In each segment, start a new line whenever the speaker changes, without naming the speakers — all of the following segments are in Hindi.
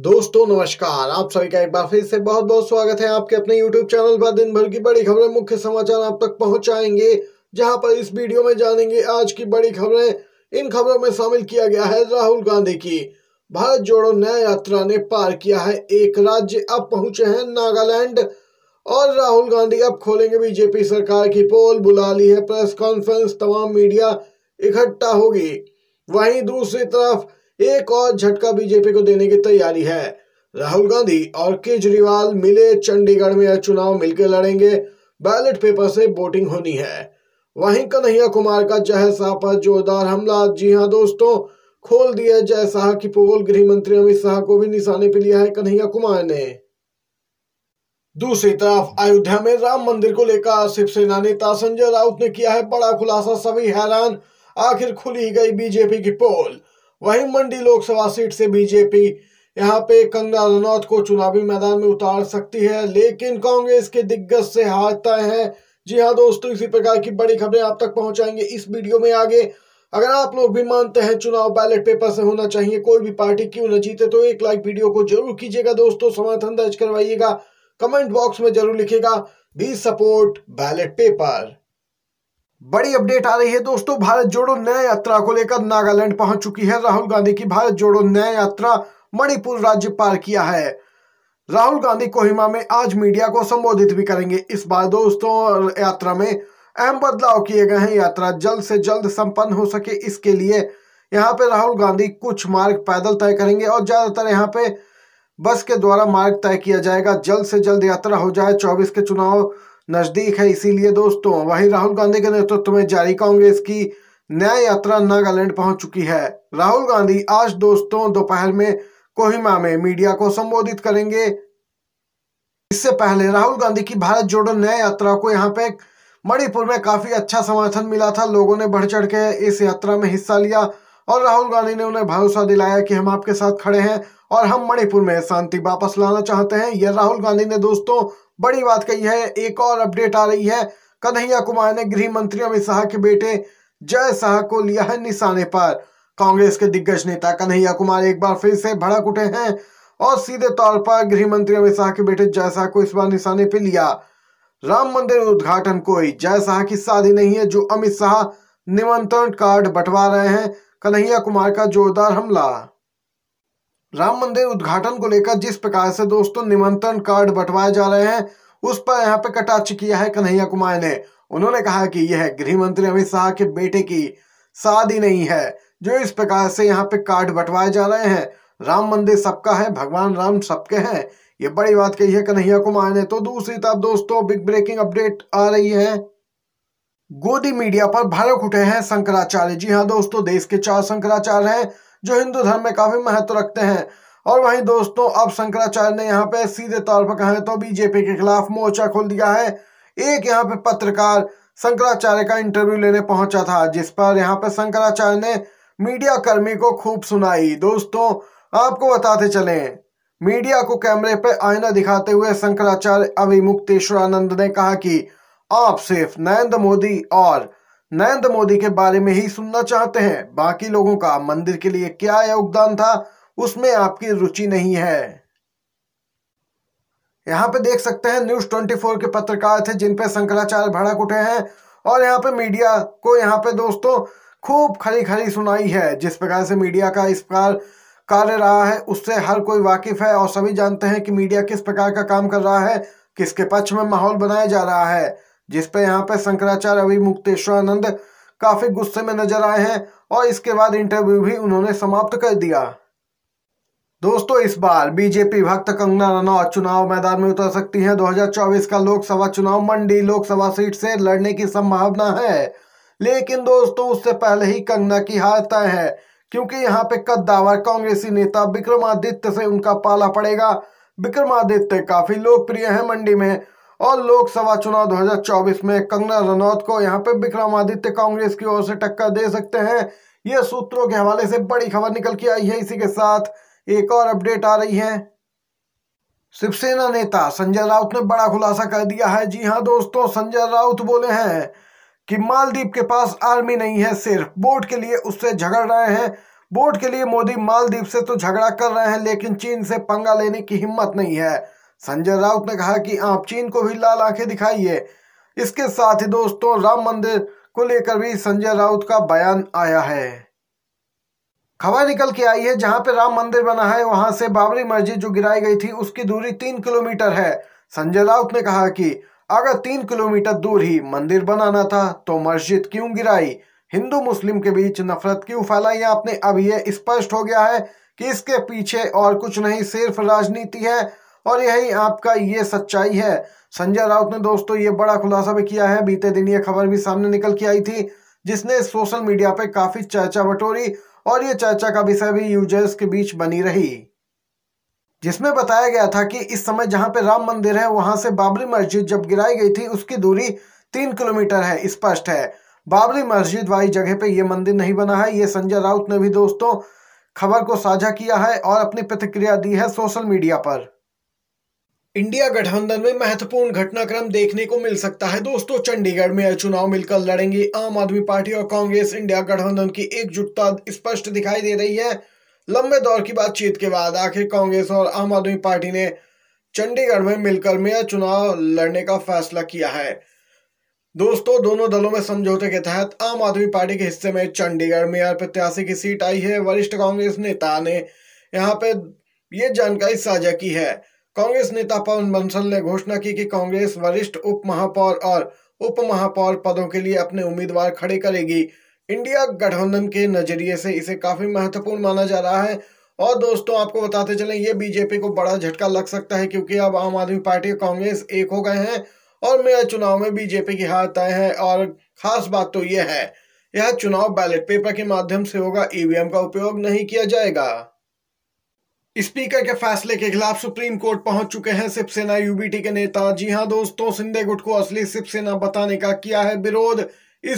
दोस्तों नमस्कार आप सभी का एक बार फिर से बहुत बहुत स्वागत है आपके अपने YouTube चैनल पर दिन भर की बड़ी खबरें मुख्य समाचार आप तक पहुंचाएंगे जहां पर इस वीडियो में जानेंगे आज की बड़ी खबरें इन खबरों में शामिल किया गया है राहुल गांधी की भारत जोड़ो न्याय यात्रा ने पार किया है एक राज्य अब पहुंचे हैं नागालैंड और राहुल गांधी अब खोलेंगे बीजेपी सरकार की पोल बुला ली है प्रेस कॉन्फ्रेंस तमाम मीडिया इकट्ठा होगी वहीं दूसरी तरफ एक और झटका बीजेपी को देने की तैयारी है राहुल गांधी और केजरीवाल मिले चंडीगढ़ में यह चुनाव मिलकर लड़ेंगे बैलेट पेपर से वोटिंग होनी है वहीं कन्हैया कुमार का जय शाह पर जोरदार हमला जी हाँ दोस्तों खोल दिया जय शाह की पोल गृह मंत्री अमित शाह को भी निशाने पर लिया है कन्हैया कुमार ने दूसरी तरफ अयोध्या में राम मंदिर को लेकर शिवसेना नेता संजय राउत ने किया है बड़ा खुलासा सभी हैरान आखिर खुली गई बीजेपी की पोल वहीं मंडी लोकसभा सीट से बीजेपी यहाँ पे कंगना रनौत को चुनावी मैदान में उतार सकती है लेकिन कांग्रेस के दिग्गज से हार तय है जी हाँ दोस्तों इसी प्रकार की बड़ी खबरें आप तक पहुंचाएंगे इस वीडियो में आगे अगर आप लोग भी मानते हैं चुनाव बैलेट पेपर से होना चाहिए कोई भी पार्टी क्यों न जीते तो एक लाइक वीडियो को जरूर कीजिएगा दोस्तों समर्थन दर्ज करवाइएगा कमेंट बॉक्स में जरूर लिखेगा बी सपोर्ट बैलेट पेपर बड़ी अपडेट आ रही है दोस्तों भारत जोड़ो न्याय यात्रा को लेकर नागालैंड पहुंच चुकी है राहुल गांधी की भारत जोड़ो न्याय यात्रा मणिपुर राज्य पार किया है राहुल गांधी कोहिमा में आज मीडिया को संबोधित भी करेंगे इस बार दोस्तों यात्रा में अहम बदलाव किए गए हैं यात्रा जल्द से जल्द संपन्न हो सके इसके लिए यहाँ पे राहुल गांधी कुछ मार्ग पैदल तय करेंगे और ज़्यादातर यहाँ पे बस के द्वारा मार्ग तय किया जाएगा जल्द से जल्द यात्रा हो जाए चौबीस के चुनाव नज़दीक है इसीलिए दोस्तों वहीं राहुल गांधी के नेतृत्व में जारी कांग्रेस की न्याय यात्रा नागालैंड पहुंच चुकी है राहुल गांधी आज दोस्तों दोपहर में कोहिमा में मीडिया को संबोधित करेंगे इससे पहले राहुल गांधी की भारत जोड़ो न्याय यात्रा को यहाँ पे मणिपुर में काफी अच्छा समर्थन मिला था लोगों ने बढ़ चढ़ के इस यात्रा में हिस्सा लिया और राहुल गांधी ने उन्हें भरोसा दिलाया कि हम आपके साथ खड़े हैं और हम मणिपुर में शांति वापस लाना चाहते हैं यह राहुल गांधी ने दोस्तों बड़ी बात कही है एक और अपडेट आ रही है कन्हैया कुमार ने गृह मंत्री अमित शाह के बेटे जय शाह को लिया है निशाने पर कांग्रेस के दिग्गज नेता कन्हैया कुमार एक बार फिर से भड़क उठे हैं और सीधे तौर पर गृह मंत्री अमित शाह के बेटे जय शाह को इस बार निशाने पर लिया राम मंदिर उद्घाटन कोई जय शाह की शादी नहीं है जो अमित शाह निमंत्रण कार्ड बंटवा रहे हैं कन्हैया कुमार का जोरदार हमला राम मंदिर उद्घाटन को लेकर जिस प्रकार से दोस्तों निमंत्रण कार्ड बंटवाए जा रहे हैं उस पर यहाँ पे कटाक्ष किया है कन्हैया कुमार ने उन्होंने कहा कि यह गृह मंत्री अमित शाह के बेटे की शादी नहीं है जो इस प्रकार से यहाँ पे कार्ड बंटवाए जा रहे हैं राम मंदिर सबका है भगवान राम सबके हैं ये बड़ी बात कही है कन्हैया कुमार ने तो दूसरी तरफ दोस्तों बिग ब्रेकिंग अपडेट आ रही है गोदी मीडिया पर भड़क उठे हैं शंकराचार्य जी हाँ दोस्तों देश के चार शंकराचार्य हैं जो हिंदू धर्म में काफ़ी महत्व रखते हैं और वहीं दोस्तों अब शंकराचार्य ने यहाँ पे सीधे तौर पर कहा तो बीजेपी के खिलाफ मोर्चा खोल दिया है एक यहाँ पे पत्रकार शंकराचार्य का इंटरव्यू लेने पहुंचा था जिस पर यहाँ पे शंकराचार्य ने मीडिया कर्मी को खूब सुनाई दोस्तों आपको बताते चले मीडिया को कैमरे पर आईना दिखाते हुए शंकराचार्य अभिमुक्तेश्वरानंद ने कहा कि आप सिर्फ नरेंद्र मोदी और नरेंद्र मोदी के बारे में ही सुनना चाहते हैं बाकी लोगों का मंदिर के लिए क्या योगदान था उसमें आपकी रुचि नहीं है यहाँ पे देख सकते हैं न्यूज 24 के पत्रकार थे जिन पे शंकराचार्य भड़क उठे हैं और यहाँ पे मीडिया को यहाँ पे दोस्तों खूब खरी खरी सुनाई है जिस प्रकार से मीडिया का इस प्रकार कार्य रहा है उससे हर कोई वाकिफ है और सभी जानते हैं कि मीडिया किस प्रकार का काम कर रहा है किसके पक्ष में माहौल बनाया जा रहा है जिस पर यहाँ पर शंकराचार्य अभी मुक्तेश्वरानंद काफ़ी गुस्से में नजर आए हैं और इसके बाद इंटरव्यू भी उन्होंने समाप्त कर दिया दोस्तों इस बार बीजेपी भक्त कंगना रनौत चुनाव मैदान में उतर सकती हैं 2024 का लोकसभा चुनाव मंडी लोकसभा सीट से लड़ने की संभावना है लेकिन दोस्तों उससे पहले ही कंगना की हार तय है क्योंकि यहां पे कद्दावर कांग्रेसी नेता विक्रमादित्य से उनका पाला पड़ेगा विक्रमादित्य काफी लोकप्रिय है मंडी में और लोकसभा चुनाव 2024 में कंगना रनौत को यहां पे विक्रमादित्य कांग्रेस की ओर से टक्कर दे सकते हैं ये सूत्रों के हवाले से बड़ी खबर निकल के आई है इसी के साथ एक और अपडेट आ रही है शिवसेना नेता संजय राउत ने बड़ा खुलासा कर दिया है जी हाँ दोस्तों संजय राउत बोले हैं कि मालदीप के पास आर्मी नहीं है सिर्फ वोट के लिए उससे झगड़ रहे हैं वोट के लिए मोदी मालदीप से तो झगड़ा कर रहे हैं लेकिन चीन से पंगा लेने की हिम्मत नहीं है संजय राउत ने कहा कि आप चीन को भी लाल आंखें दिखाइए इसके साथ ही दोस्तों राम मंदिर को लेकर भी संजय राउत का बयान आया है खबर निकल के आई है जहां पर राम मंदिर बना है वहां से बाबरी मस्जिद जो गिराई गई थी उसकी दूरी तीन किलोमीटर है संजय राउत ने कहा कि अगर तीन किलोमीटर दूर ही मंदिर बनाना था तो मस्जिद क्यों गिराई हिंदू मुस्लिम के बीच नफरत क्यों फैलाई आपने अब यह स्पष्ट हो गया है कि इसके पीछे और कुछ नहीं सिर्फ राजनीति है और यही आपका ये सच्चाई है संजय राउत ने दोस्तों ये बड़ा खुलासा भी किया है बीते दिन ये खबर भी सामने निकल के आई थी जिसने सोशल मीडिया पर काफी चर्चा बटोरी और ये चर्चा का विषय भी यूजर्स के बीच बनी रही जिसमें बताया गया था कि इस समय जहां पे राम मंदिर है वहां से बाबरी मस्जिद जब गिराई गई थी उसकी दूरी तीन किलोमीटर है स्पष्ट है बाबरी मस्जिद वाली जगह पे ये मंदिर नहीं बना है ये संजय राउत ने भी दोस्तों खबर को साझा किया है और अपनी प्रतिक्रिया दी है सोशल मीडिया पर इंडिया गठबंधन में महत्वपूर्ण घटनाक्रम देखने को मिल सकता है दोस्तों चंडीगढ़ में चुनाव मिलकर लड़ेंगी आम आदमी पार्टी और कांग्रेस इंडिया गठबंधन की एकजुटता स्पष्ट दिखाई दे रही है लंबे दौर की बातचीत के बाद आखिर कांग्रेस और आम आदमी पार्टी ने चंडीगढ़ में मिलकर मेयर चुनाव लड़ने का फैसला किया है दोस्तों दोनों दलों में समझौते के तहत आम आदमी पार्टी के हिस्से में चंडीगढ़ मेयर प्रत्याशी की सीट आई है वरिष्ठ कांग्रेस नेता ने यहाँ पे ये जानकारी साझा की है कांग्रेस नेता पवन बंसल ने घोषणा की कि कांग्रेस वरिष्ठ उप महापौर और उप महापौर पदों के लिए अपने उम्मीदवार खड़े करेगी इंडिया गठबंधन के नजरिए से इसे काफी महत्वपूर्ण माना जा रहा है और दोस्तों आपको बताते चलें ये बीजेपी को बड़ा झटका लग सकता है क्योंकि अब आम आदमी पार्टी कांग्रेस एक हो गए हैं और मेरा चुनाव में बीजेपी की हार तय है और खास बात तो यह है यह चुनाव बैलेट पेपर के माध्यम से होगा ईवीएम का उपयोग नहीं किया जाएगा स्पीकर के फैसले के खिलाफ सुप्रीम कोर्ट पहुंच चुके हैं शिवसेना यूबीटी के नेता जी हां दोस्तों सिंधे गुट को असली शिवसेना बताने का किया है विरोध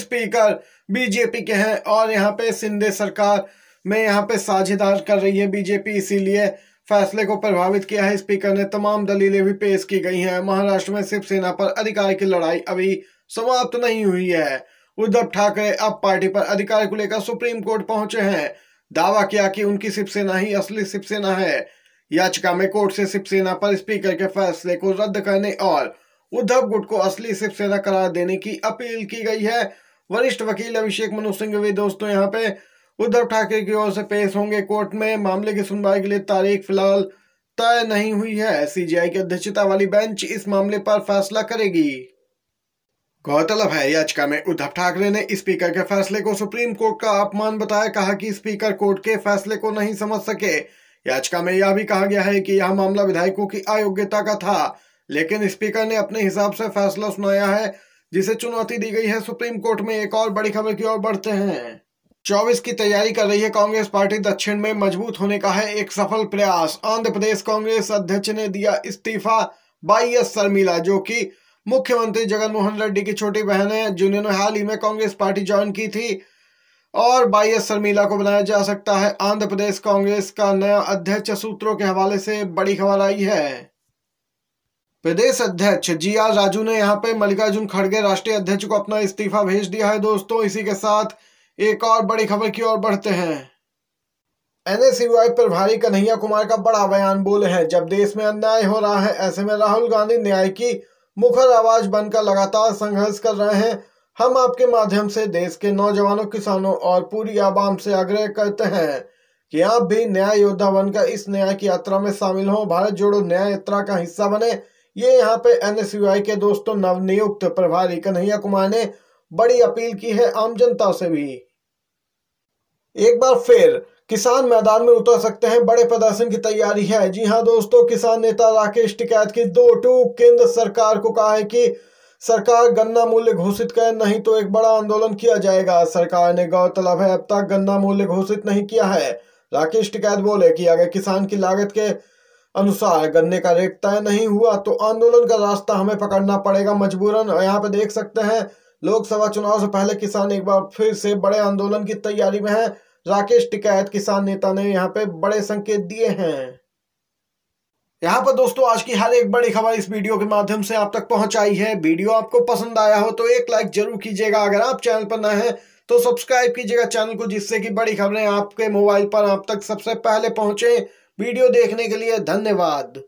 स्पीकर बीजेपी के हैं और यहां पे सिंधे सरकार में यहां पे साझेदार कर रही है बीजेपी इसीलिए फैसले को प्रभावित किया है स्पीकर ने तमाम दलीलें भी पेश की गई हैं महाराष्ट्र में शिवसेना पर अधिकार की लड़ाई अभी समाप्त नहीं हुई है उद्धव ठाकरे अब पार्टी पर अधिकार को लेकर सुप्रीम कोर्ट पहुंचे हैं दावा किया कि उनकी शिवसेना ही असली शिवसेना है याचिका में कोर्ट से शिवसेना पर स्पीकर के फैसले को रद्द करने और उद्धव गुट को असली शिवसेना करार देने की अपील की गई है वरिष्ठ वकील अभिषेक मनु भी दोस्तों तो यहाँ पे उद्धव ठाकरे की ओर से पेश होंगे कोर्ट में मामले की सुनवाई के लिए तारीख फिलहाल तय नहीं हुई है सीजीआई की अध्यक्षता वाली बेंच इस मामले पर फैसला करेगी गौरतलब है याचिका में उद्धव ठाकरे ने स्पीकर के फैसले को सुप्रीम कोर्ट का अपमान बताया कहा कि स्पीकर कोर्ट के फैसले को नहीं समझ सके याचिका में यह भी कहा गया है कि यह मामला विधायकों की अयोग्यता का था लेकिन स्पीकर ने अपने हिसाब से फैसला सुनाया है जिसे चुनौती दी गई है सुप्रीम कोर्ट में एक और बड़ी खबर की ओर बढ़ते हैं चौबीस की तैयारी कर रही है कांग्रेस पार्टी दक्षिण में मजबूत होने का है एक सफल प्रयास आंध्र प्रदेश कांग्रेस अध्यक्ष ने दिया इस्तीफा बाई एस शर्मिला जो की मुख्यमंत्री जगनमोहन रेड्डी की छोटी बहन है जिन्होंने हाल ही में कांग्रेस पार्टी ज्वाइन की थी और बाई एस शर्मिला को बनाया जा सकता है आंध्र प्रदेश कांग्रेस का नया अध्यक्ष सूत्रों के हवाले से बड़ी खबर आई है प्रदेश अध्यक्ष जी आर राजू ने यहाँ पे मल्लिकार्जुन खड़गे राष्ट्रीय अध्यक्ष को अपना इस्तीफा भेज दिया है दोस्तों इसी के साथ एक और बड़ी खबर की ओर बढ़ते हैं एन एस प्रभारी कन्हैया कुमार का बड़ा बयान बोले हैं जब देश में अन्याय हो रहा है ऐसे में राहुल गांधी न्याय की मुखर आवाज बनकर लगातार संघर्ष कर रहे हैं हम आपके माध्यम से देश के नौजवानों किसानों और पूरी आवाम से आग्रह करते हैं कि आप भी न्याय योद्धा बनकर इस न्याय की यात्रा में शामिल हों भारत जोड़ो न्याय यात्रा का हिस्सा बने ये यहाँ पे एन के दोस्तों नवनियुक्त प्रभारी कन्हैया कुमार ने बड़ी अपील की है आम जनता से भी एक बार फिर किसान मैदान में उतर सकते हैं बड़े प्रदर्शन की तैयारी है जी हाँ दोस्तों किसान नेता राकेश टिकैत की दो टूक केंद्र सरकार को कहा है कि सरकार गन्ना मूल्य घोषित करे नहीं तो एक बड़ा आंदोलन किया जाएगा सरकार ने गौरतलब है अब तक गन्ना मूल्य घोषित नहीं किया है राकेश टिकैत बोले कि अगर किसान की लागत के अनुसार गन्ने का रेट तय नहीं हुआ तो आंदोलन का रास्ता हमें पकड़ना पड़ेगा मजबूरन यहाँ पे देख सकते हैं लोकसभा चुनाव से पहले किसान एक बार फिर से बड़े आंदोलन की तैयारी में है राकेश टिकैत किसान नेता ने यहाँ पे बड़े संकेत दिए हैं यहाँ पर दोस्तों आज की हर एक बड़ी खबर इस वीडियो के माध्यम से आप तक पहुंचाई है वीडियो आपको पसंद आया हो तो एक लाइक जरूर कीजिएगा अगर आप चैनल पर नए हैं तो सब्सक्राइब कीजिएगा चैनल को जिससे कि बड़ी खबरें आपके मोबाइल पर आप तक सबसे पहले पहुंचे वीडियो देखने के लिए धन्यवाद